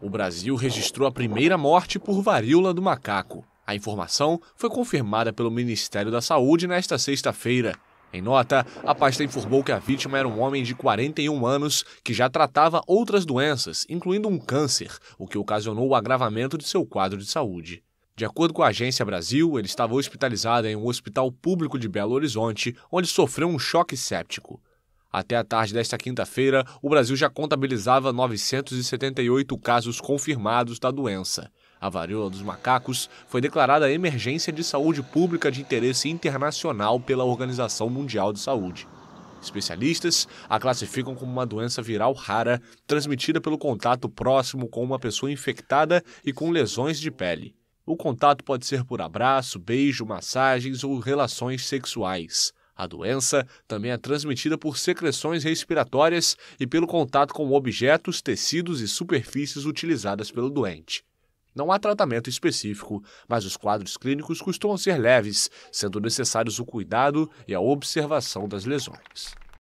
O Brasil registrou a primeira morte por varíola do macaco. A informação foi confirmada pelo Ministério da Saúde nesta sexta-feira. Em nota, a pasta informou que a vítima era um homem de 41 anos que já tratava outras doenças, incluindo um câncer, o que ocasionou o agravamento de seu quadro de saúde. De acordo com a Agência Brasil, ele estava hospitalizado em um hospital público de Belo Horizonte, onde sofreu um choque séptico. Até a tarde desta quinta-feira, o Brasil já contabilizava 978 casos confirmados da doença. A varíola dos macacos foi declarada emergência de saúde pública de interesse internacional pela Organização Mundial de Saúde. Especialistas a classificam como uma doença viral rara, transmitida pelo contato próximo com uma pessoa infectada e com lesões de pele. O contato pode ser por abraço, beijo, massagens ou relações sexuais. A doença também é transmitida por secreções respiratórias e pelo contato com objetos, tecidos e superfícies utilizadas pelo doente. Não há tratamento específico, mas os quadros clínicos costumam ser leves, sendo necessários o cuidado e a observação das lesões.